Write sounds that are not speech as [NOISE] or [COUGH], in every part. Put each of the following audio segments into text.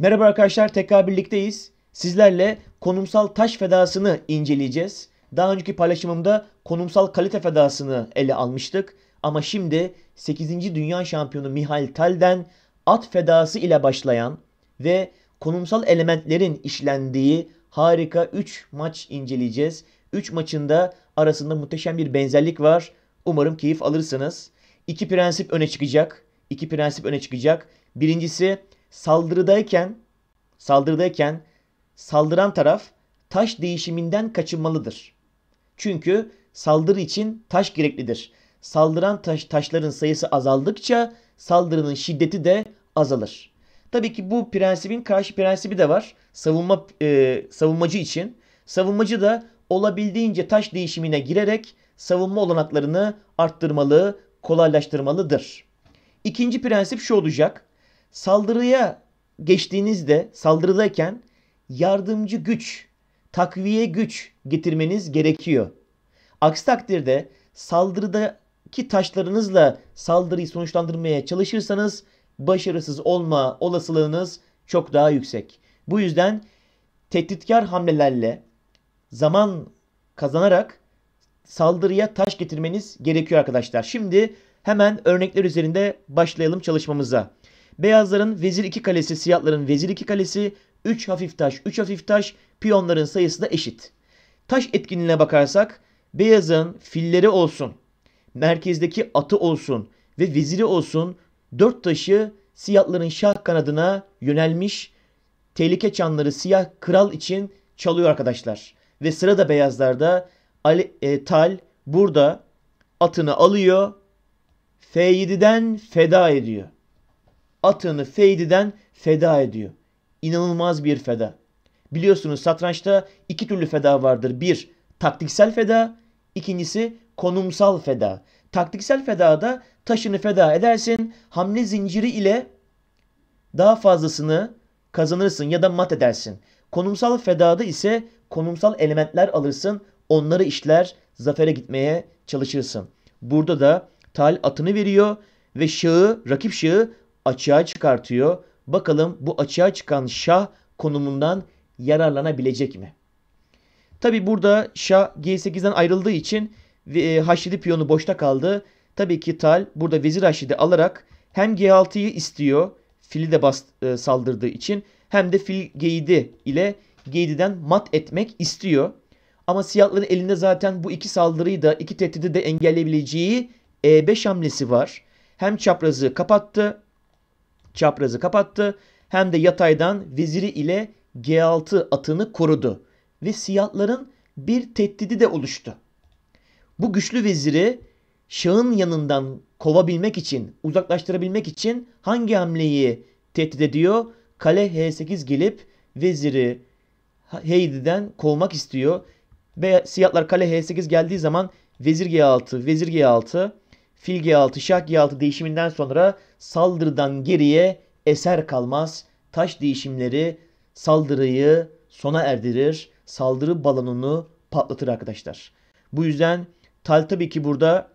Merhaba arkadaşlar tekrar birlikteyiz. Sizlerle konumsal taş fedasını inceleyeceğiz. Daha önceki paylaşımımda konumsal kalite fedasını ele almıştık. Ama şimdi 8. Dünya Şampiyonu Mihail Tal'den at fedası ile başlayan ve konumsal elementlerin işlendiği harika 3 maç inceleyeceğiz. 3 maçında arasında muhteşem bir benzerlik var. Umarım keyif alırsınız. İki prensip öne çıkacak. İki prensip öne çıkacak. Birincisi saldırıdayken saldırıdayken saldıran taraf taş değişiminden kaçınmalıdır. Çünkü saldırı için taş gereklidir. Saldıran taş, taşların sayısı azaldıkça saldırının şiddeti de azalır. Tabii ki bu prensibin karşı prensibi de var. Savunma e, savunmacı için. Savunmacı da olabildiğince taş değişimine girerek savunma olanaklarını arttırmalı, kolaylaştırmalıdır. İkinci prensip şu olacak. Saldırıya geçtiğinizde saldırıdayken yardımcı güç, takviye güç getirmeniz gerekiyor. Aksi takdirde saldırıdaki taşlarınızla saldırıyı sonuçlandırmaya çalışırsanız başarısız olma olasılığınız çok daha yüksek. Bu yüzden tehditkar hamlelerle zaman kazanarak saldırıya taş getirmeniz gerekiyor arkadaşlar. Şimdi hemen örnekler üzerinde başlayalım çalışmamıza. Beyazların vezir 2 kalesi, siyahların vezir 2 kalesi, 3 hafif taş, 3 hafif taş, piyonların sayısı da eşit. Taş etkinliğine bakarsak beyazın filleri olsun, merkezdeki atı olsun ve veziri olsun 4 taşı siyahların şah kanadına yönelmiş. Tehlike çanları siyah kral için çalıyor arkadaşlar. Ve sırada beyazlarda Ali, e, Tal burada atını alıyor. F7'den feda ediyor atını feydiden feda ediyor. İnanılmaz bir feda. Biliyorsunuz satrançta iki türlü feda vardır. Bir, taktiksel feda. ikincisi konumsal feda. Taktiksel fedada taşını feda edersin. Hamle zinciri ile daha fazlasını kazanırsın ya da mat edersin. Konumsal fedada ise konumsal elementler alırsın. Onları işler, zafere gitmeye çalışırsın. Burada da Tal atını veriyor ve şağı, rakip şağı açığa çıkartıyor. Bakalım bu açığa çıkan şah konumundan yararlanabilecek mi? Tabi burada şah G8'den ayrıldığı için e, H7 piyonu boşta kaldı. Tabii ki Tal burada vezir H7 alarak hem G6'yı istiyor fili de bas, e, saldırdığı için hem de fil G7 ile G7'den mat etmek istiyor. Ama siyahların elinde zaten bu iki saldırıyı da iki tehdidi de engelleyebileceği E5 hamlesi var. Hem çaprazı kapattı çaprazı kapattı hem de yataydan veziri ile G6 atını korudu ve siyahların bir tehdidi de oluştu. Bu güçlü veziri Şah'ın yanından kovabilmek için, uzaklaştırabilmek için hangi hamleyi tehdit ediyor? Kale H8 gelip veziri Heydi'den kovmak istiyor. Ve siyahlar kale H8 geldiği zaman vezir G6, vezir G6 Fil G6, Şah G6 değişiminden sonra saldırıdan geriye eser kalmaz. Taş değişimleri saldırıyı sona erdirir. Saldırı balonunu patlatır arkadaşlar. Bu yüzden Tal tabii ki burada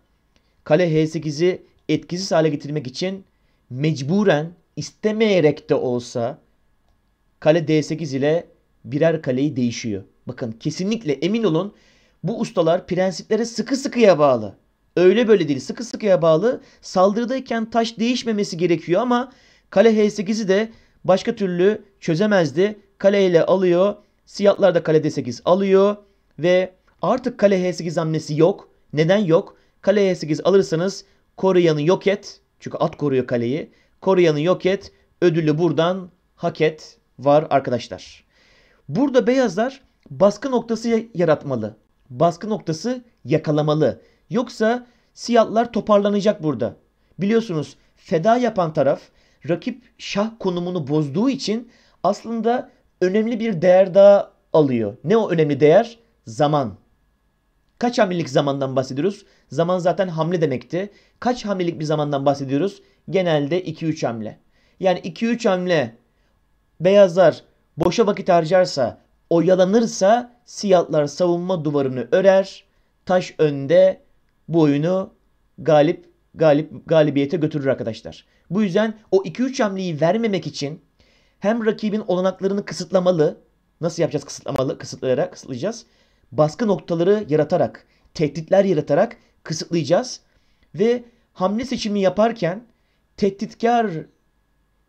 kale H8'i etkisiz hale getirmek için mecburen istemeyerek de olsa kale D8 ile birer kaleyi değişiyor. Bakın kesinlikle emin olun bu ustalar prensiplere sıkı sıkıya bağlı. Öyle böyle değil sıkı sıkıya bağlı. Saldırıdayken taş değişmemesi gerekiyor ama kale H8'i de başka türlü çözemezdi. Kale ile alıyor. Siyahlar da kale D8 alıyor. Ve artık kale H8 hamlesi yok. Neden yok? Kale H8 alırsanız koruyanı yok et. Çünkü at koruyor kaleyi. Koruyanı yok et. Ödülü buradan hak et var arkadaşlar. Burada beyazlar baskı noktası yaratmalı. Baskı noktası yakalamalı. Yoksa Siyahlar toparlanacak burada. Biliyorsunuz feda yapan taraf rakip şah konumunu bozduğu için aslında önemli bir değer daha alıyor. Ne o önemli değer? Zaman. Kaç hamlelik zamandan bahsediyoruz? Zaman zaten hamle demekti. Kaç hamlelik bir zamandan bahsediyoruz? Genelde 2-3 hamle. Yani 2-3 hamle beyazlar boşa vakit harcarsa, oyalanırsa siyahlar savunma duvarını örer, taş önde, bu oyunu galip galip galibiyete götürür arkadaşlar. Bu yüzden o 2-3 hamleyi vermemek için hem rakibin olanaklarını kısıtlamalı. Nasıl yapacağız kısıtlamalı? Kısıtlayarak kısıtlayacağız. Baskı noktaları yaratarak, tehditler yaratarak kısıtlayacağız. Ve hamle seçimi yaparken tehditkar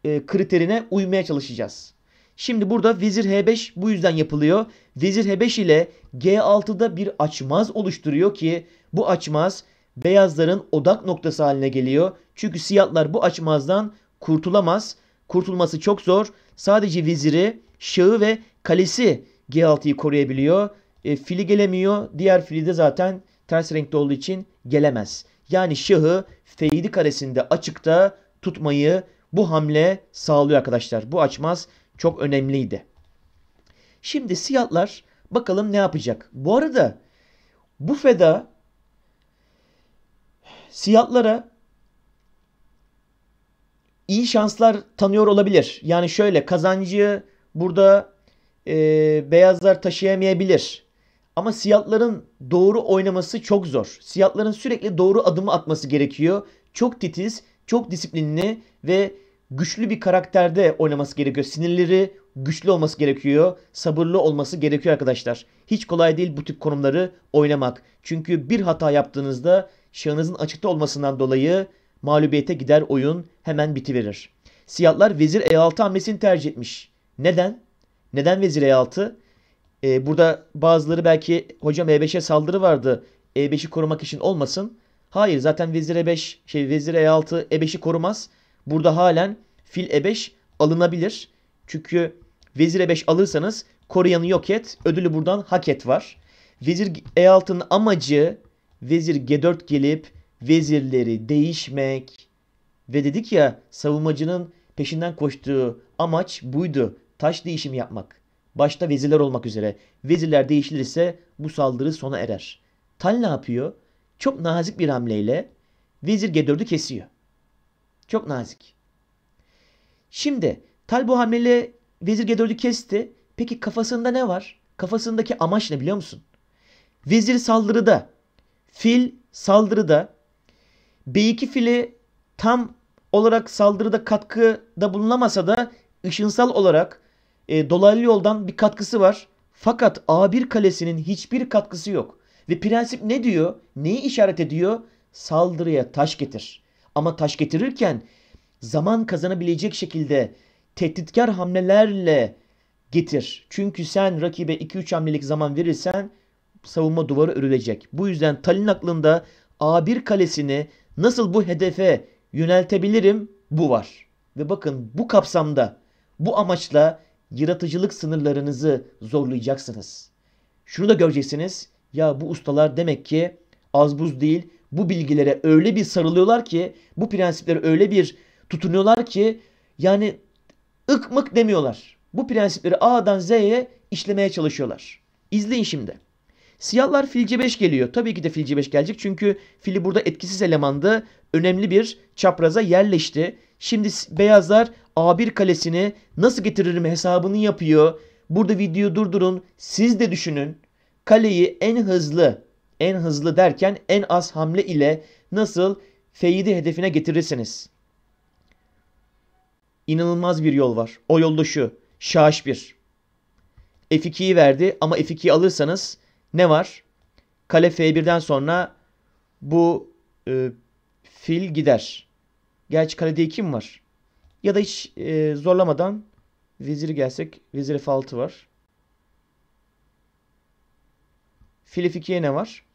e, kriterine uymaya çalışacağız. Şimdi burada vezir h5 bu yüzden yapılıyor. Vezir h5 ile g6'da bir açmaz oluşturuyor ki bu açmaz beyazların odak noktası haline geliyor. Çünkü siyahlar bu açmazdan kurtulamaz. Kurtulması çok zor. Sadece viziri, şahı ve kalesi G6'yı koruyabiliyor. E, fili gelemiyor. Diğer fili de zaten ters renkte olduğu için gelemez. Yani şahı f karesinde açıkta tutmayı bu hamle sağlıyor arkadaşlar. Bu açmaz çok önemliydi. Şimdi siyahlar bakalım ne yapacak. Bu arada bu feda Siyahlara iyi şanslar tanıyor olabilir. Yani şöyle kazancı burada e, beyazlar taşıyamayabilir. Ama siyahların doğru oynaması çok zor. Siyahların sürekli doğru adımı atması gerekiyor. Çok titiz, çok disiplinli ve güçlü bir karakterde oynaması gerekiyor. Sinirleri güçlü olması gerekiyor. Sabırlı olması gerekiyor arkadaşlar. Hiç kolay değil bu tip konumları oynamak. Çünkü bir hata yaptığınızda şahınızın açıkta olmasından dolayı mağlubiyete gider oyun hemen bitiverir. Siyahlar vezir e6 hamlesini tercih etmiş. Neden? Neden vezir e6? Ee, burada bazıları belki hocam e5'e saldırı vardı. E5'i korumak için olmasın. Hayır zaten vezir e5 şey vezir e6 e5'i korumaz. Burada halen fil e5 alınabilir. Çünkü vezir e5 alırsanız koruyanı yok et. Ödülü buradan hak et var. Vezir e6'nın amacı vezir G4 gelip vezirleri değişmek ve dedik ya savunmacının peşinden koştuğu amaç buydu. Taş değişimi yapmak. Başta vezirler olmak üzere. Vezirler değişilirse bu saldırı sona erer. Tal ne yapıyor? Çok nazik bir hamleyle vezir G4'ü kesiyor. Çok nazik. Şimdi Tal bu hamleyle vezir G4'ü kesti. Peki kafasında ne var? Kafasındaki amaç ne biliyor musun? Vezir saldırıda Fil saldırıda B2 fili tam olarak saldırıda katkıda bulunamasa da ışınsal olarak e, dolaylı yoldan bir katkısı var. Fakat A1 kalesinin hiçbir katkısı yok. Ve prensip ne diyor? Neyi işaret ediyor? Saldırıya taş getir. Ama taş getirirken zaman kazanabilecek şekilde tehditkar hamlelerle getir. Çünkü sen rakibe 2-3 hamlelik zaman verirsen savunma duvarı örülecek. Bu yüzden Talin aklında A1 kalesini nasıl bu hedefe yöneltebilirim bu var. Ve bakın bu kapsamda bu amaçla yaratıcılık sınırlarınızı zorlayacaksınız. Şunu da göreceksiniz. Ya bu ustalar demek ki az buz değil bu bilgilere öyle bir sarılıyorlar ki bu prensiplere öyle bir tutunuyorlar ki yani ıkmık demiyorlar. Bu prensipleri A'dan Z'ye işlemeye çalışıyorlar. İzleyin şimdi. Siyahlar filci c5 geliyor. Tabii ki de filci c5 gelecek çünkü fili burada etkisiz elemandı, önemli bir çapraza yerleşti. Şimdi beyazlar A1 kalesini nasıl getiririm hesabını yapıyor. Burada videoyu durdurun. Siz de düşünün. Kaleyi en hızlı, en hızlı derken en az hamle ile nasıl F7 hedefine getirirsiniz. İnanılmaz bir yol var. O yolda şu. şaş 1 F2'yi verdi ama F2'yi alırsanız ne var? Kale F1'den sonra bu e, fil gider. Gerçi kalede d var? Ya da hiç e, zorlamadan vizir gelsek vizir F6 var. Fil F2'ye ne var?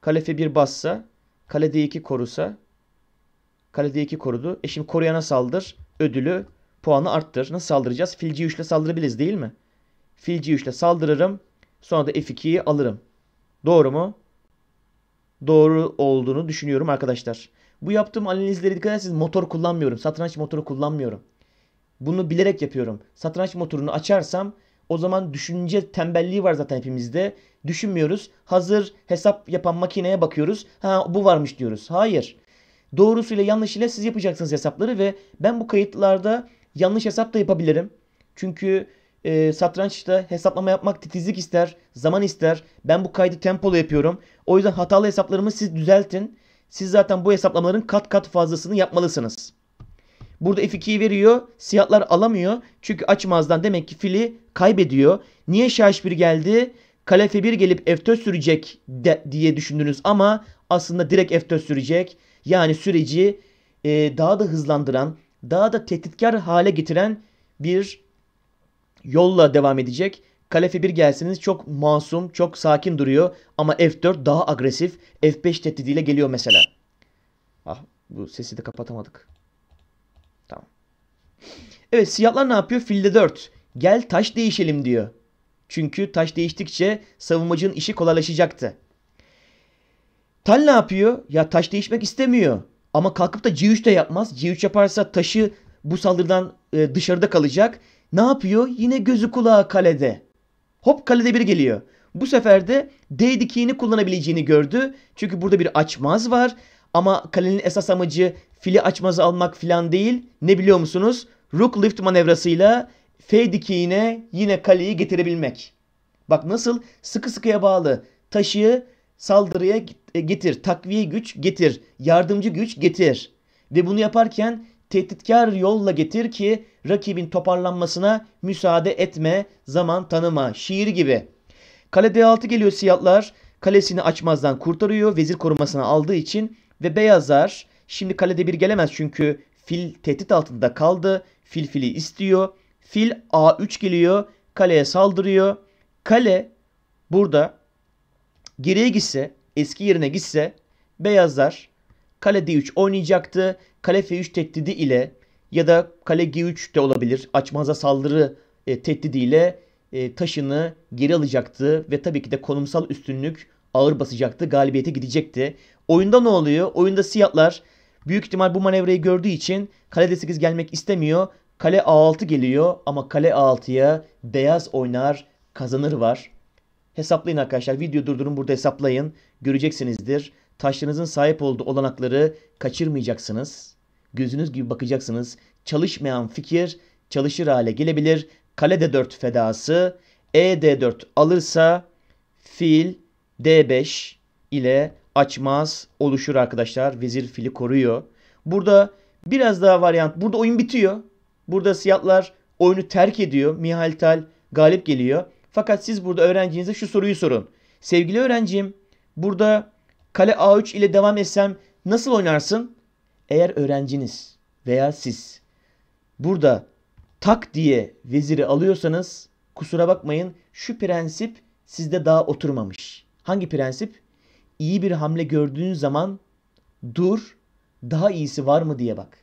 Kale F1 bassa, kale D2 korusa, kale D2 korudu. E şimdi koruyana saldır, ödülü, puanı arttır. Nasıl saldıracağız? Fil G3 ile saldırabiliriz değil mi? Fil G3 ile saldırırım. Sonra da F2'yi alırım. Doğru mu? Doğru olduğunu düşünüyorum arkadaşlar. Bu yaptığım analizleri dikkat ederseniz motor kullanmıyorum. Satranç motoru kullanmıyorum. Bunu bilerek yapıyorum. Satranç motorunu açarsam o zaman düşünce tembelliği var zaten hepimizde. Düşünmüyoruz. Hazır hesap yapan makineye bakıyoruz. Ha bu varmış diyoruz. Hayır. Doğrusuyla yanlışıyla siz yapacaksınız hesapları ve ben bu kayıtlarda yanlış hesap da yapabilirim. Çünkü e, ee, satrançta hesaplama yapmak titizlik ister, zaman ister. Ben bu kaydı tempolu yapıyorum. O yüzden hatalı hesaplarımı siz düzeltin. Siz zaten bu hesaplamaların kat kat fazlasını yapmalısınız. Burada F2'yi veriyor. Siyahlar alamıyor. Çünkü açmazdan demek ki fili kaybediyor. Niye şah bir geldi? Kale F1 gelip F4 sürecek de, diye düşündünüz ama aslında direkt F4 sürecek. Yani süreci e, daha da hızlandıran, daha da tehditkar hale getiren bir yolla devam edecek. Kale F1 gelseniz çok masum, çok sakin duruyor ama F4 daha agresif. F5 tehdidiyle geliyor mesela. Ah bu sesi de kapatamadık. Tamam. Evet siyahlar ne yapıyor? Filde 4. Gel taş değişelim diyor. Çünkü taş değiştikçe savunmacının işi kolaylaşacaktı. Tal ne yapıyor? Ya taş değişmek istemiyor. Ama kalkıp da C3 de yapmaz. C3 yaparsa taşı bu saldırıdan e, dışarıda kalacak. Ne yapıyor? Yine gözü kulağı kalede. Hop kalede bir geliyor. Bu sefer de D dikeyini kullanabileceğini gördü. Çünkü burada bir açmaz var. Ama kalenin esas amacı fili açmazı almak filan değil. Ne biliyor musunuz? Rook lift manevrasıyla F dikeyine yine kaleyi getirebilmek. Bak nasıl sıkı sıkıya bağlı. Taşı saldırıya getir, takviye güç getir, yardımcı güç getir. Ve bunu yaparken tehditkar yolla getir ki rakibin toparlanmasına müsaade etme, zaman tanıma. Şiir gibi. Kale D6 geliyor siyahlar. Kalesini açmazdan kurtarıyor. Vezir korumasına aldığı için ve beyazlar şimdi kalede bir gelemez çünkü fil tehdit altında kaldı. Fil fili istiyor. Fil A3 geliyor. Kaleye saldırıyor. Kale burada geriye gitse, eski yerine gitse beyazlar Kale D3 oynayacaktı. Kale F3 tehdidi ile ya da kale G3 de olabilir. Açmaza saldırı e, ile e, taşını geri alacaktı ve tabii ki de konumsal üstünlük ağır basacaktı. Galibiyete gidecekti. Oyunda ne oluyor? Oyunda siyahlar büyük ihtimal bu manevrayı gördüğü için kale D8 gelmek istemiyor. Kale A6 geliyor ama kale A6'ya beyaz oynar kazanır var. Hesaplayın arkadaşlar. Video durdurun burada hesaplayın. Göreceksinizdir. Taşlarınızın sahip olduğu olanakları kaçırmayacaksınız. Gözünüz gibi bakacaksınız. Çalışmayan fikir çalışır hale gelebilir. Kale D4 fedası e d 4 alırsa fil D5 ile açmaz oluşur arkadaşlar. Vezir fili koruyor. Burada biraz daha varyant. Burada oyun bitiyor. Burada siyahlar oyunu terk ediyor. Mihail Tal galip geliyor. Fakat siz burada öğrencinize şu soruyu sorun. Sevgili öğrencim burada Kale A3 ile devam etsem nasıl oynarsın? Eğer öğrenciniz veya siz burada tak diye veziri alıyorsanız kusura bakmayın şu prensip sizde daha oturmamış. Hangi prensip? İyi bir hamle gördüğün zaman dur daha iyisi var mı diye bak.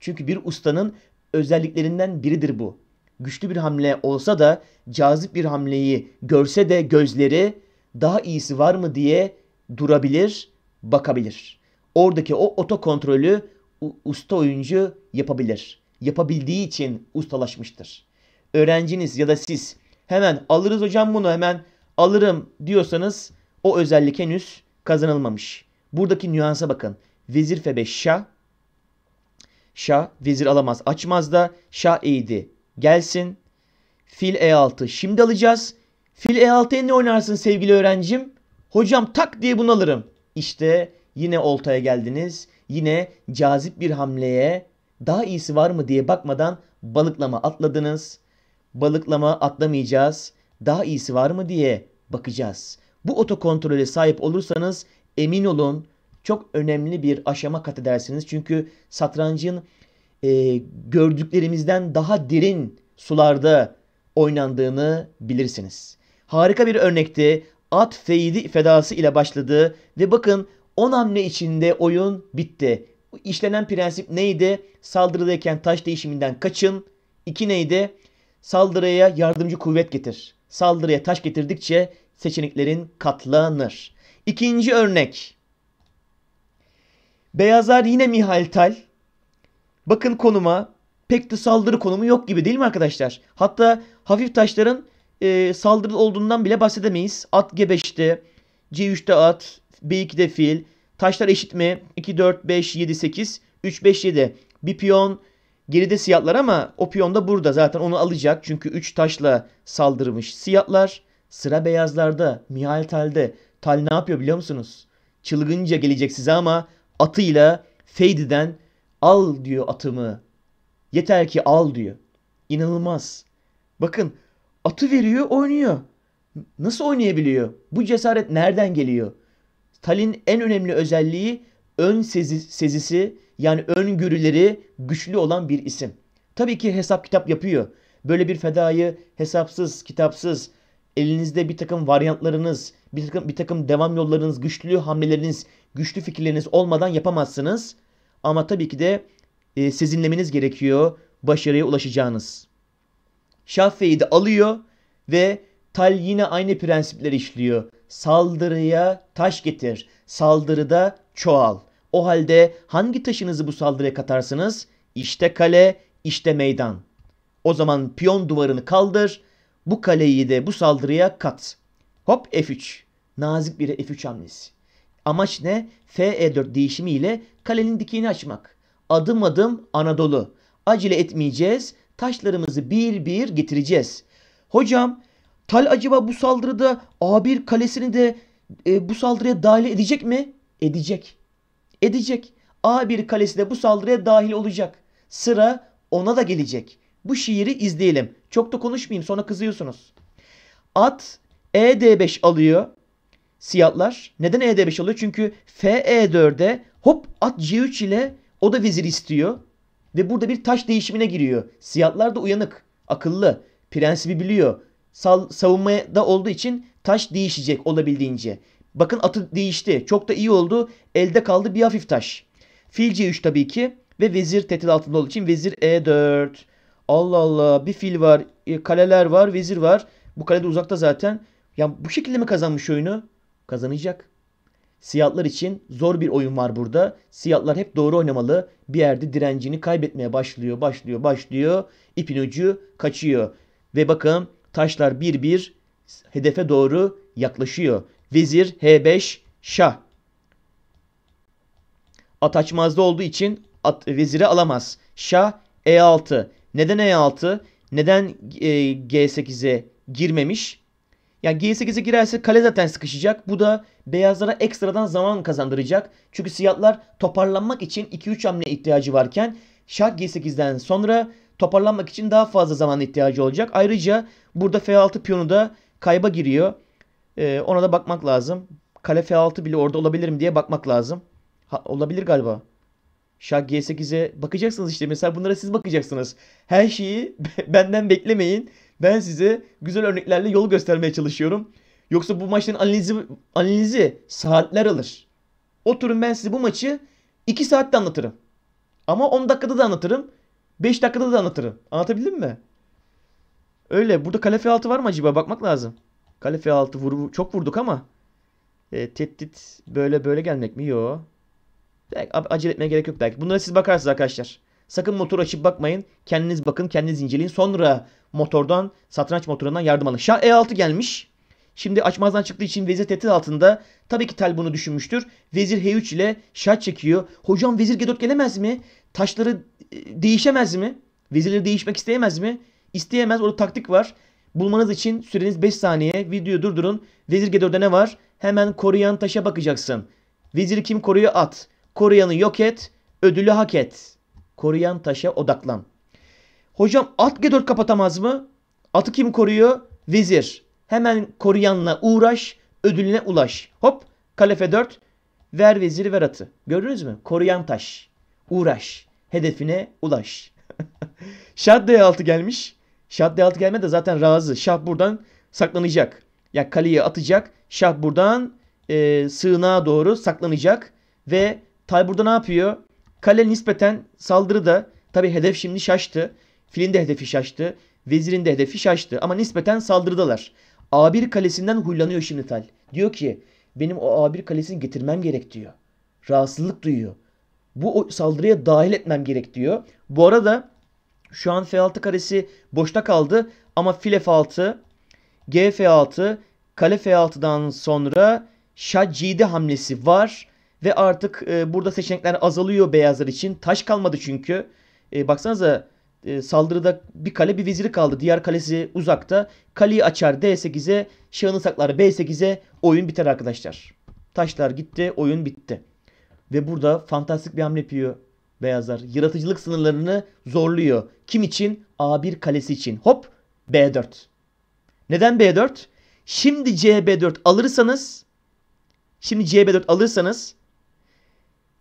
Çünkü bir ustanın özelliklerinden biridir bu. Güçlü bir hamle olsa da cazip bir hamleyi görse de gözleri daha iyisi var mı diye durabilir, bakabilir. Oradaki o oto kontrolü usta oyuncu yapabilir. Yapabildiği için ustalaşmıştır. Öğrenciniz ya da siz hemen alırız hocam bunu hemen alırım diyorsanız o özellik henüz kazanılmamış. Buradaki nüansa bakın. Vezir F5 Şah. Şah vezir alamaz açmaz da Şah eğdi. Gelsin. Fil E6 şimdi alacağız. Fil E6'ya ne oynarsın sevgili öğrencim? Hocam tak diye bunu alırım. İşte yine oltaya geldiniz. Yine cazip bir hamleye daha iyisi var mı diye bakmadan balıklama atladınız. Balıklama atlamayacağız. Daha iyisi var mı diye bakacağız. Bu otokontrole sahip olursanız emin olun çok önemli bir aşama kat edersiniz. Çünkü satrancın e, gördüklerimizden daha derin sularda oynandığını bilirsiniz. Harika bir örnekti at feyidi fedası ile başladı ve bakın 10 hamle içinde oyun bitti. İşlenen prensip neydi? Saldırıdayken taş değişiminden kaçın. İki neydi? Saldırıya yardımcı kuvvet getir. Saldırıya taş getirdikçe seçeneklerin katlanır. İkinci örnek. Beyazlar yine Mihail Tal. Bakın konuma pek de saldırı konumu yok gibi değil mi arkadaşlar? Hatta hafif taşların e, ee, saldırı olduğundan bile bahsedemeyiz. At G5'te, C3'te at, B2'de fil. Taşlar eşit mi? 2, 4, 5, 7, 8, 3, 5, 7. Bir piyon geride siyahlar ama o piyon da burada zaten onu alacak. Çünkü 3 taşla saldırmış siyahlar. Sıra beyazlarda, Mihail Tal'de. Tal ne yapıyor biliyor musunuz? Çılgınca gelecek size ama atıyla fade'den al diyor atımı. Yeter ki al diyor. İnanılmaz. Bakın Atı veriyor, oynuyor. Nasıl oynayabiliyor? Bu cesaret nereden geliyor? Tal'in en önemli özelliği ön sezi, sezisi yani öngörüleri güçlü olan bir isim. Tabii ki hesap kitap yapıyor. Böyle bir fedayı hesapsız, kitapsız, elinizde bir takım varyantlarınız, bir takım, bir takım devam yollarınız, güçlü hamleleriniz, güçlü fikirleriniz olmadan yapamazsınız. Ama tabii ki de e, sezinlemeniz gerekiyor başarıya ulaşacağınız. Şafii de alıyor ve Tal yine aynı prensipler işliyor. Saldırıya taş getir. Saldırıda çoğal. O halde hangi taşınızı bu saldırıya katarsınız? İşte kale, işte meydan. O zaman piyon duvarını kaldır. Bu kaleyi de bu saldırıya kat. Hop F3. Nazik bir F3 hamlesi. Amaç ne? FE4 değişimiyle kalenin dikeyini açmak. Adım adım Anadolu. Acele etmeyeceğiz taşlarımızı bir bir getireceğiz. Hocam Tal acaba bu saldırıda A1 kalesini de e, bu saldırıya dahil edecek mi? Edecek. Edecek. A1 kalesi de bu saldırıya dahil olacak. Sıra ona da gelecek. Bu şiiri izleyelim. Çok da konuşmayayım sonra kızıyorsunuz. At ED5 alıyor. Siyahlar. Neden ED5 alıyor? Çünkü FE4'e hop at C3 ile o da vezir istiyor. Ve burada bir taş değişimine giriyor. Siyahlar da uyanık, akıllı, prensibi biliyor. Sal, savunmada olduğu için taş değişecek olabildiğince. Bakın atı değişti. Çok da iyi oldu. Elde kaldı bir hafif taş. Fil C3 tabii ki. Ve vezir tehdit altında olduğu için vezir E4. Allah Allah bir fil var. E, kaleler var. Vezir var. Bu kale de uzakta zaten. Ya bu şekilde mi kazanmış oyunu? Kazanacak. Siyahlar için zor bir oyun var burada. Siyahlar hep doğru oynamalı. Bir yerde direncini kaybetmeye başlıyor, başlıyor, başlıyor. İpin ucu kaçıyor. Ve bakın taşlar bir bir hedefe doğru yaklaşıyor. Vezir H5 şah. At açmazda olduğu için at, veziri alamaz. Şah E6. Neden E6? Neden e, G8'e girmemiş? Yani G8'e girerse kale zaten sıkışacak. Bu da beyazlara ekstradan zaman kazandıracak. Çünkü siyahlar toparlanmak için 2-3 hamle ihtiyacı varken şah G8'den sonra toparlanmak için daha fazla zaman ihtiyacı olacak. Ayrıca burada F6 piyonu da kayba giriyor. Ee, ona da bakmak lazım. Kale F6 bile orada olabilirim diye bakmak lazım. Ha, olabilir galiba. Şah G8'e bakacaksınız işte. Mesela bunlara siz bakacaksınız. Her şeyi [LAUGHS] benden beklemeyin. Ben size güzel örneklerle yol göstermeye çalışıyorum. Yoksa bu maçın analizi, analizi saatler alır. Oturun ben size bu maçı 2 saatte anlatırım. Ama 10 dakikada da anlatırım. 5 dakikada da anlatırım. Anlatabildim mi? Öyle. Burada kale altı var mı acaba? Bakmak lazım. Kale altı 6 çok vurduk ama. E, tehdit böyle böyle gelmek mi? Yo. Acele etmeye gerek yok belki. Bunlara siz bakarsınız arkadaşlar. Sakın motor açıp bakmayın. Kendiniz bakın, kendiniz inceleyin. Sonra motordan, satranç motorundan yardım alın. Şah E6 gelmiş. Şimdi açmazdan çıktığı için vezir tehdit altında. Tabii ki Tel bunu düşünmüştür. Vezir H3 ile şah çekiyor. Hocam vezir G4 gelemez mi? Taşları e, değişemez mi? Vezirleri değişmek isteyemez mi? İsteyemez. Orada taktik var. Bulmanız için süreniz 5 saniye. Videoyu durdurun. Vezir G4'de ne var? Hemen koruyan taşa bakacaksın. Veziri kim koruyor? At. Koruyanı yok et. Ödülü hak et. Koruyan taşa odaklan. Hocam at G4 kapatamaz mı? Atı kim koruyor? Vezir. Hemen koruyanla uğraş, ödülüne ulaş. Hop, kale F4. Ver veziri, ver atı. Gördünüz mü? Koruyan taş. Uğraş. Hedefine ulaş. [LAUGHS] Şah D6 gelmiş. Şah D6 gelmedi de zaten razı. Şah buradan saklanacak. Ya yani kaleye atacak. Şah buradan e, sığınağa doğru saklanacak. Ve Tay burada ne yapıyor? Kale nispeten saldırıda. Tabi hedef şimdi şaştı. Filin de hedefi şaştı. Vezirin de hedefi şaştı. Ama nispeten saldırdılar. A1 kalesinden huylanıyor şimdi Tal. Diyor ki benim o A1 kalesini getirmem gerek diyor. Rahatsızlık duyuyor. Bu saldırıya dahil etmem gerek diyor. Bu arada şu an F6 karesi boşta kaldı. Ama fil F6, G F6, kale F6'dan sonra şah hamlesi var. Ve artık e, burada seçenekler azalıyor beyazlar için. Taş kalmadı çünkü. E, baksanıza e, saldırıda bir kale bir veziri kaldı. Diğer kalesi uzakta. Kaleyi açar D8'e, şahını saklar B8'e. Oyun biter arkadaşlar. Taşlar gitti, oyun bitti. Ve burada fantastik bir hamle yapıyor beyazlar. Yaratıcılık sınırlarını zorluyor. Kim için? A1 kalesi için. Hop B4. Neden B4? Şimdi CB4 alırsanız şimdi CB4 alırsanız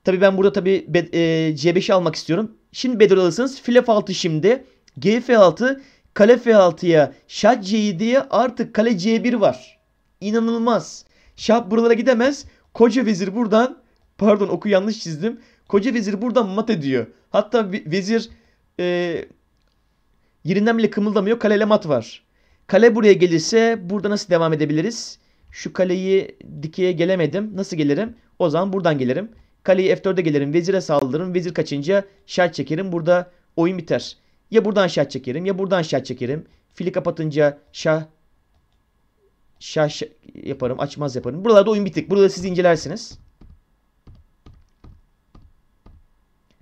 tabi ben burada tabi e, C5'i almak istiyorum. Şimdi Bedro'dasınız. File F6 şimdi. G F6. Kale F6'ya Şah C7'ye artık kale C1 var. İnanılmaz. Şah buralara gidemez. Koca vezir buradan pardon oku yanlış çizdim. Koca vezir buradan mat ediyor. Hatta vezir e, yerinden bile kımıldamıyor. Kaleyle mat var. Kale buraya gelirse burada nasıl devam edebiliriz? Şu kaleyi dikeye gelemedim. Nasıl gelirim? O zaman buradan gelirim. Kaleyi F4'e gelirim. Vezire saldırırım. Vezir kaçınca şah çekerim. Burada oyun biter. Ya buradan şah çekerim ya buradan şah çekerim. Fili kapatınca şah şah, şah yaparım. Açmaz yaparım. Buralarda oyun bitik. Burada siz incelersiniz.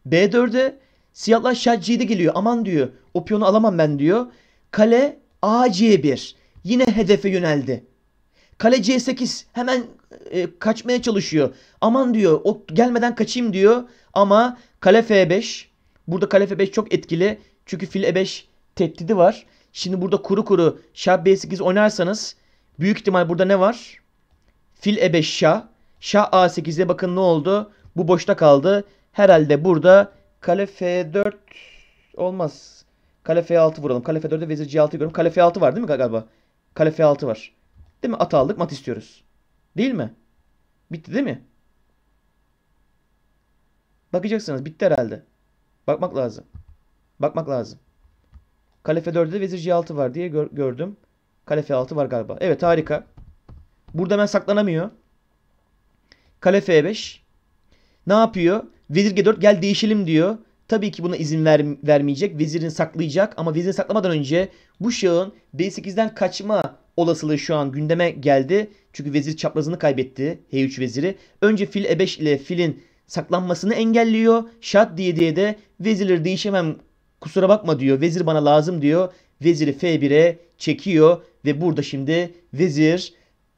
B4'e siyahlar şah C'de geliyor. Aman diyor. O piyonu alamam ben diyor. Kale A C1. Yine hedefe yöneldi. Kale C8 hemen e, kaçmaya çalışıyor. Aman diyor o gelmeden kaçayım diyor. Ama kale F5 burada kale F5 çok etkili. Çünkü fil E5 tehdidi var. Şimdi burada kuru kuru şah B8 oynarsanız büyük ihtimal burada ne var? Fil E5 şah. Şah A8'e bakın ne oldu? Bu boşta kaldı. Herhalde burada kale F4 olmaz. Kale F6 vuralım. Kale f 4de vezir C6 görüyorum. Kale F6 var değil mi galiba? Kale F6 var. Değil mi? At aldık mat istiyoruz. Değil mi? Bitti değil mi? Bakacaksınız bitti herhalde. Bakmak lazım. Bakmak lazım. Kale F4'de vezir C6 var diye gör gördüm. Kale F6 var galiba. Evet harika. Burada hemen saklanamıyor. Kale F5. Ne yapıyor? Vezir G4 gel değişelim diyor. Tabii ki buna izin ver, vermeyecek. Vezirini saklayacak ama vezirini saklamadan önce bu şahın B8'den kaçma olasılığı şu an gündeme geldi. Çünkü vezir çaprazını kaybetti. H3 veziri. Önce fil E5 ile filin saklanmasını engelliyor. Şat diye diye de vezirleri değişemem kusura bakma diyor. Vezir bana lazım diyor. Veziri F1'e çekiyor ve burada şimdi vezir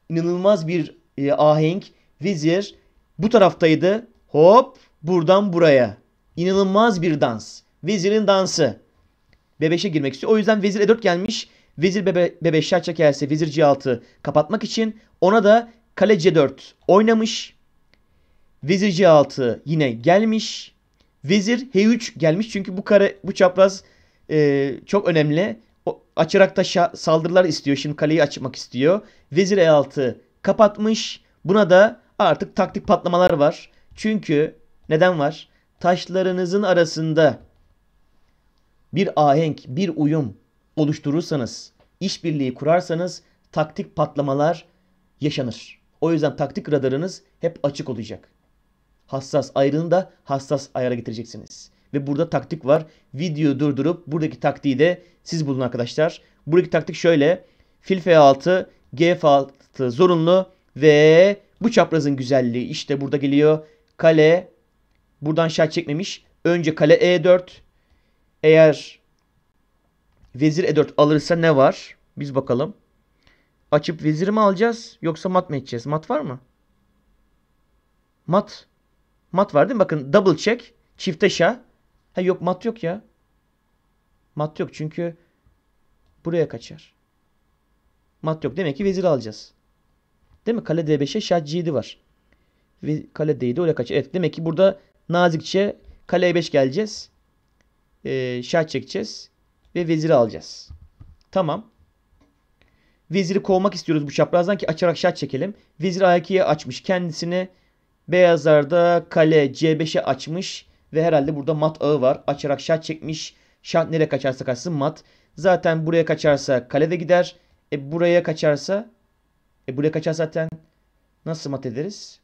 inanılmaz bir e, ahenk. Vezir bu taraftaydı. Hop buradan buraya. İnanılmaz bir dans. Vezirin dansı. B5'e girmek istiyor. O yüzden vezir E4 gelmiş. Vezir bebe, bebe şah çekerse vezir c6 kapatmak için ona da kale c4 oynamış. Vezir c6 yine gelmiş. Vezir h3 gelmiş çünkü bu kare bu çapraz e, çok önemli. O, açarak da şah, saldırılar istiyor. Şimdi kaleyi açmak istiyor. Vezir e6 kapatmış. Buna da artık taktik patlamalar var. Çünkü neden var? Taşlarınızın arasında bir ahenk, bir uyum, oluşturursanız, işbirliği kurarsanız taktik patlamalar yaşanır. O yüzden taktik radarınız hep açık olacak. Hassas ayrını da hassas ayara getireceksiniz. Ve burada taktik var. Video durdurup buradaki taktiği de siz bulun arkadaşlar. Buradaki taktik şöyle. Fil F6, G F6 zorunlu ve bu çaprazın güzelliği işte burada geliyor. Kale buradan şah çekmemiş. Önce kale E4. Eğer Vezir E4 alırsa ne var? Biz bakalım. Açıp vezir mi alacağız yoksa mat mı edeceğiz? Mat var mı? Mat. Mat var değil mi? Bakın double check. Çifte şah. Ha yok mat yok ya. Mat yok çünkü buraya kaçar. Mat yok. Demek ki vezir alacağız. Değil mi? Kale D5'e şah G7 var. Ve kale D'ydi oraya kaçar. Evet demek ki burada nazikçe kale E5 geleceğiz. Ee, şah çekeceğiz ve veziri alacağız. Tamam. Veziri kovmak istiyoruz bu çaprazdan ki açarak şah çekelim. Vezir A2'ye açmış. Kendisini beyazlarda kale C5'e açmış. Ve herhalde burada mat ağı var. Açarak şah çekmiş. Şah nereye kaçarsa kaçsın mat. Zaten buraya kaçarsa kale de gider. E buraya kaçarsa e buraya kaçar zaten nasıl mat ederiz?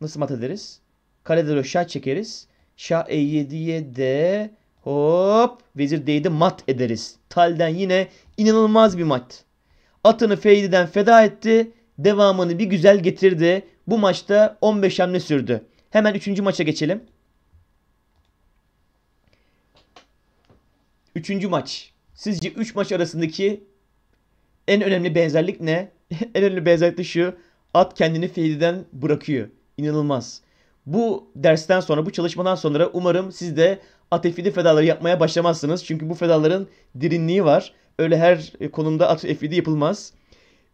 Nasıl mat ederiz? Kale de şah çekeriz. Şah E7'ye de Hop vezir D'yi mat ederiz. Tal'den yine inanılmaz bir mat. Atını Feydi'den feda etti. Devamını bir güzel getirdi. Bu maçta 15 hamle sürdü. Hemen 3. maça geçelim. 3. maç. Sizce 3 maç arasındaki en önemli benzerlik ne? [LAUGHS] en önemli benzerlik de şu. At kendini Feydi'den bırakıyor. İnanılmaz. Bu dersten sonra, bu çalışmadan sonra umarım siz de Atefidi fedaları yapmaya başlamazsınız. Çünkü bu fedaların dirinliği var. Öyle her e, konumda atefili yapılmaz.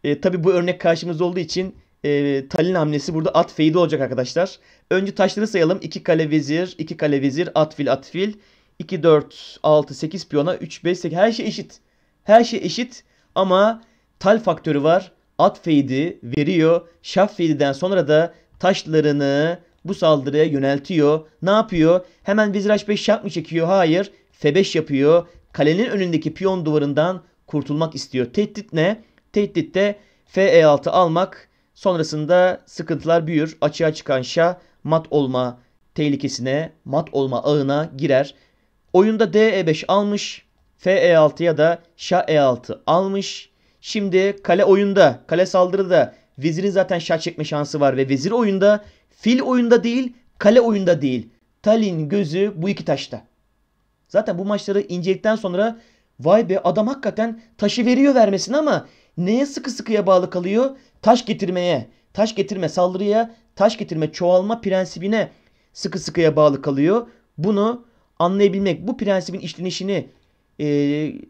E, Tabi bu örnek karşımızda olduğu için e, Talin hamlesi burada at feydi olacak arkadaşlar. Önce taşları sayalım. 2 kale vezir, 2 kale vezir, at fil, at fil. 2, 4, 6, 8 piyona, 3, 5, 8. Her şey eşit. Her şey eşit ama tal faktörü var. At feydi veriyor. Şah feydiden sonra da taşlarını bu saldırıya yöneltiyor. Ne yapıyor? Hemen vezir h5 şah mı çekiyor? Hayır. F5 yapıyor. Kalenin önündeki piyon duvarından kurtulmak istiyor. Tehdit ne? Tehdit de Fe6 almak. Sonrasında sıkıntılar büyür. Açığa çıkan şah mat olma tehlikesine, mat olma ağına girer. Oyunda DE5 almış. Fe6 ya da şah E6 almış. Şimdi kale oyunda, kale saldırıda vezirin zaten şah çekme şansı var ve vezir oyunda Fil oyunda değil, kale oyunda değil. Talin gözü bu iki taşta. Zaten bu maçları inceledikten sonra vay be adam hakikaten taşı veriyor vermesine ama neye sıkı sıkıya bağlı kalıyor? Taş getirmeye, taş getirme saldırıya, taş getirme çoğalma prensibine sıkı sıkıya bağlı kalıyor. Bunu anlayabilmek, bu prensibin işlenişini e,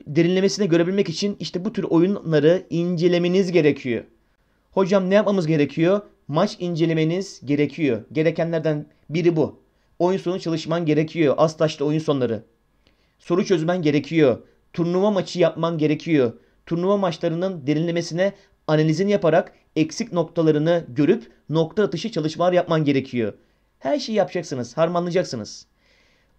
derinlemesine görebilmek için işte bu tür oyunları incelemeniz gerekiyor. Hocam ne yapmamız gerekiyor? maç incelemeniz gerekiyor. Gerekenlerden biri bu. Oyun sonu çalışman gerekiyor. Az taşlı oyun sonları. Soru çözmen gerekiyor. Turnuva maçı yapman gerekiyor. Turnuva maçlarının derinlemesine analizini yaparak eksik noktalarını görüp nokta atışı çalışmalar yapman gerekiyor. Her şeyi yapacaksınız, harmanlayacaksınız.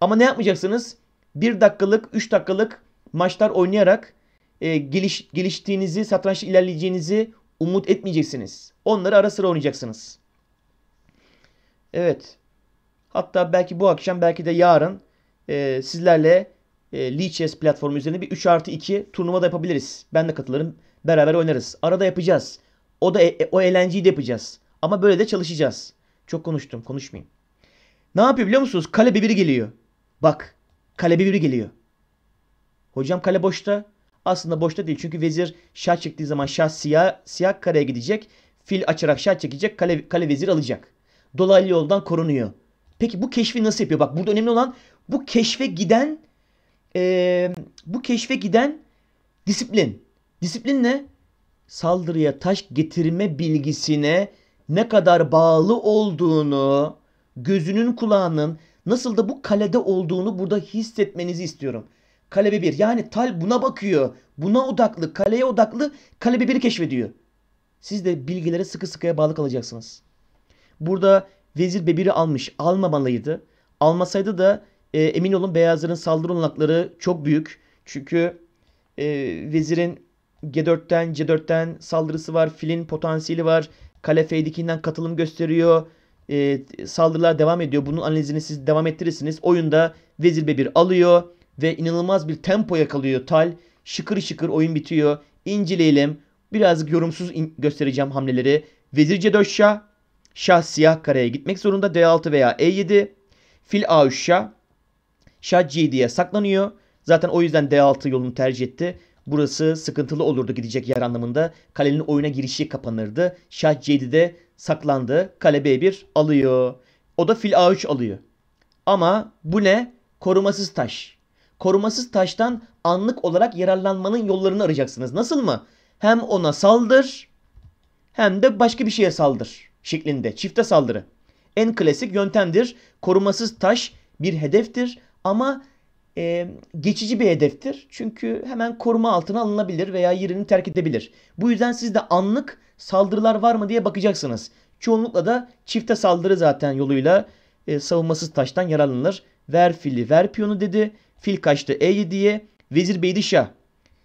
Ama ne yapmayacaksınız? Bir dakikalık, üç dakikalık maçlar oynayarak e, geliş, geliştiğinizi, satranç ilerleyeceğinizi, umut etmeyeceksiniz. Onları ara sıra oynayacaksınız. Evet. Hatta belki bu akşam belki de yarın e, sizlerle e, Leeches platformu üzerinde bir 3 artı 2 turnuva da yapabiliriz. Ben de katılırım. Beraber oynarız. Arada yapacağız. O da e, e, o eğlenceyi de yapacağız. Ama böyle de çalışacağız. Çok konuştum. Konuşmayayım. Ne yapıyor biliyor musunuz? Kale biri geliyor. Bak. Kale biri geliyor. Hocam kale boşta aslında boşta değil. Çünkü vezir şah çektiği zaman şah siyah, siyah kareye gidecek. Fil açarak şah çekecek. Kale, kale vezir alacak. Dolaylı yoldan korunuyor. Peki bu keşfi nasıl yapıyor? Bak burada önemli olan bu keşfe giden e, bu keşfe giden disiplin. Disiplin ne? Saldırıya taş getirme bilgisine ne kadar bağlı olduğunu, gözünün kulağının nasıl da bu kalede olduğunu burada hissetmenizi istiyorum. Kalebe 1. Yani Tal buna bakıyor. Buna odaklı, kaleye odaklı kalebe 1'i keşfediyor. Siz de bilgilere sıkı sıkıya bağlı kalacaksınız. Burada Vezir Bebir'i almış. Almamalıydı. Almasaydı da e, emin olun Beyazların saldırı olanakları çok büyük. Çünkü e, Vezir'in G4'ten C4'ten saldırısı var. Fil'in potansiyeli var. Kale F2'den katılım gösteriyor. E, saldırılar devam ediyor. Bunun analizini siz devam ettirirsiniz. Oyunda Vezir Bebir alıyor ve inanılmaz bir tempo yakalıyor Tal. Şıkır şıkır oyun bitiyor. İnceleyelim. Birazcık yorumsuz göstereceğim hamleleri. Vezir C4 şah. siyah kareye gitmek zorunda. D6 veya E7. Fil A3 şah. Şah C7'ye saklanıyor. Zaten o yüzden D6 yolunu tercih etti. Burası sıkıntılı olurdu gidecek yer anlamında. Kalenin oyuna girişi kapanırdı. Şah C7'de saklandı. Kale B1 alıyor. O da fil A3 alıyor. Ama bu ne? Korumasız taş korumasız taştan anlık olarak yararlanmanın yollarını arayacaksınız. Nasıl mı? Hem ona saldır hem de başka bir şeye saldır şeklinde çifte saldırı. En klasik yöntemdir. Korumasız taş bir hedeftir ama e, geçici bir hedeftir. Çünkü hemen koruma altına alınabilir veya yerini terk edebilir. Bu yüzden siz de anlık saldırılar var mı diye bakacaksınız. Çoğunlukla da çifte saldırı zaten yoluyla e, savunmasız taştan yararlanılır. Ver fili ver piyonu dedi. Fil kaçtı E7'ye. Vezir Beydi Şah.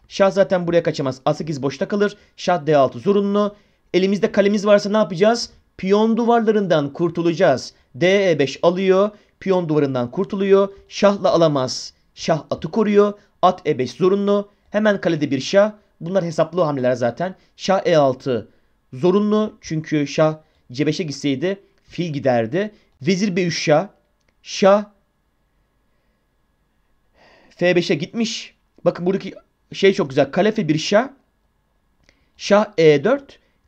Şah zaten buraya kaçamaz. A8 boşta kalır. Şah D6 zorunlu. Elimizde kalemiz varsa ne yapacağız? Piyon duvarlarından kurtulacağız. D E5 alıyor. Piyon duvarından kurtuluyor. Şahla alamaz. Şah atı koruyor. At E5 zorunlu. Hemen kalede bir şah. Bunlar hesaplı hamleler zaten. Şah E6 zorunlu. Çünkü şah C5'e gitseydi fil giderdi. Vezir B3 şah. Şah F5'e gitmiş. Bakın buradaki şey çok güzel. Kale F1 şah. Şah E4.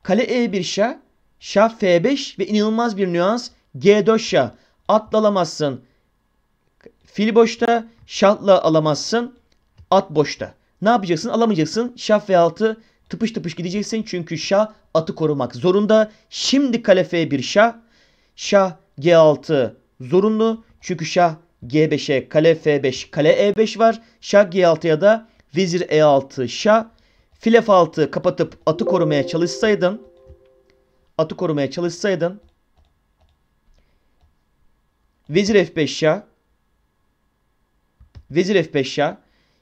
Kale E1 şah. Şah F5 ve inanılmaz bir nüans. G4 şah. At alamazsın. Fil boşta. Şahla alamazsın. At boşta. Ne yapacaksın? Alamayacaksın. Şah F6 tıpış tıpış gideceksin. Çünkü şah atı korumak zorunda. Şimdi kale F1 şah. Şah G6 zorunlu. Çünkü şah G5'e kale F5 kale E5 var. Şah G6'ya da vezir E6 şah. Fil F6 kapatıp atı korumaya çalışsaydın. Atı korumaya çalışsaydın. Vezir F5 şah. Vezir F5 şah.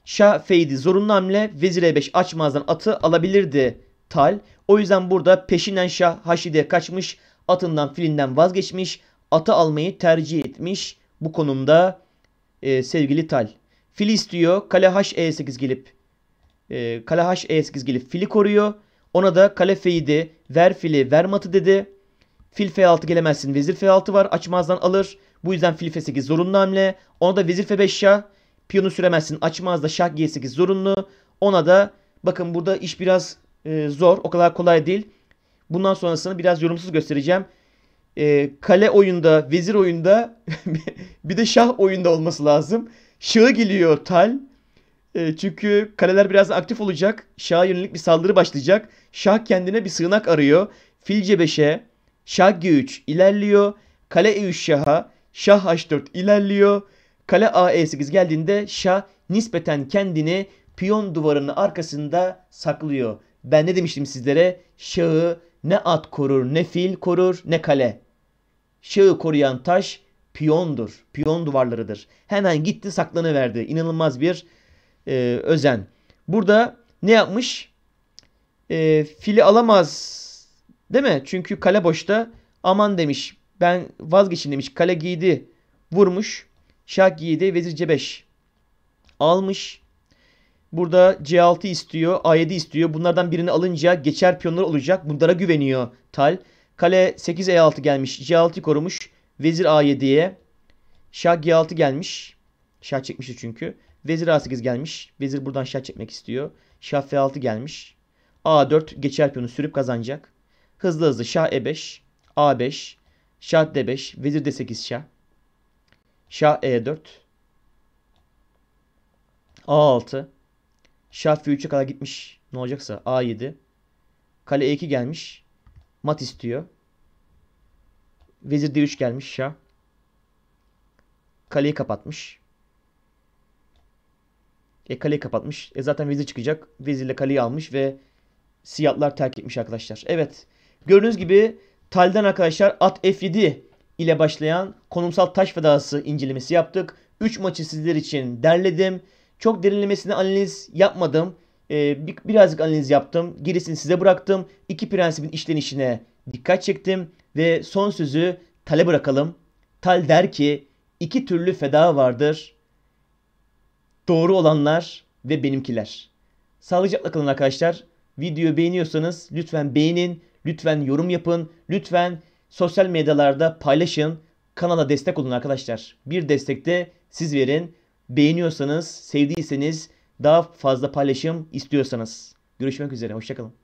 Şah F'ydi zorunlu hamle. Vezir E5 açmazdan atı alabilirdi Tal. O yüzden burada peşinden Şah Haşide kaçmış. Atından filinden vazgeçmiş. Atı almayı tercih etmiş bu konumda e, sevgili Tal. Fil istiyor. Kale H-E8 gelip e, kale H-E8 gelip fili koruyor. Ona da kale f ver fili ver matı dedi. Fil F6 gelemezsin. Vezir F6 var. Açmazdan alır. Bu yüzden fil F8 zorunlu hamle. Ona da vezir F5 şah. Piyonu süremezsin. Açmazda şah G8 zorunlu. Ona da bakın burada iş biraz e, zor. O kadar kolay değil. Bundan sonrasını biraz yorumsuz göstereceğim e, kale oyunda, vezir oyunda [LAUGHS] bir de şah oyunda olması lazım. Şahı geliyor tal. E, çünkü kaleler biraz aktif olacak. Şah'a yönelik bir saldırı başlayacak. Şah kendine bir sığınak arıyor. Fil C5'e, şah G3 ilerliyor. Kale E3 şaha, şah H4 ilerliyor. Kale A-E8 geldiğinde şah nispeten kendini piyon duvarının arkasında saklıyor. Ben ne demiştim sizlere? Şahı ne at korur, ne fil korur, ne kale. Şağı koruyan taş piyondur. Piyon duvarlarıdır. Hemen gitti saklanıverdi. İnanılmaz bir e, özen. Burada ne yapmış? E, fili alamaz değil mi? Çünkü kale boşta. Aman demiş. Ben vazgeçin demiş. Kale giydi. Vurmuş. Şah giydi. Vezir C5. Almış. Burada C6 istiyor, A7 istiyor. Bunlardan birini alınca geçer piyonlar olacak. Bunlara güveniyor Tal. Kale 8 E6 gelmiş. C6 korumuş. Vezir A7'ye. Şah G6 gelmiş. Şah çekmişti çünkü. Vezir A8 gelmiş. Vezir buradan şah çekmek istiyor. Şah F6 gelmiş. A4 geçer piyonu sürüp kazanacak. Hızlı hızlı şah E5, A5, şah D5, vezir D8 şah. Şah E4. A6. Şah F3'e kadar gitmiş ne olacaksa A7. Kale E2 gelmiş. Mat istiyor. Vezir D3 gelmiş şah. Kaleyi kapatmış. E kaleyi kapatmış. E zaten vezir çıkacak. Vezirle kaleyi almış ve siyahlar terk etmiş arkadaşlar. Evet. Gördüğünüz gibi Tal'den arkadaşlar at F7 ile başlayan konumsal taş fedası incelemesi yaptık. 3 maçı sizler için derledim. Çok derinlemesine analiz yapmadım. E, bir, birazcık analiz yaptım. Gerisini size bıraktım. İki prensibin işlenişine dikkat çektim. Ve son sözü Tal'e bırakalım. Tal der ki iki türlü feda vardır. Doğru olanlar ve benimkiler. Sağlıcakla kalın arkadaşlar. Videoyu beğeniyorsanız lütfen beğenin, lütfen yorum yapın, lütfen sosyal medyalarda paylaşın. Kanala destek olun arkadaşlar. Bir destek de siz verin. Beğeniyorsanız, sevdiyseniz daha fazla paylaşım istiyorsanız. Görüşmek üzere, hoşçakalın.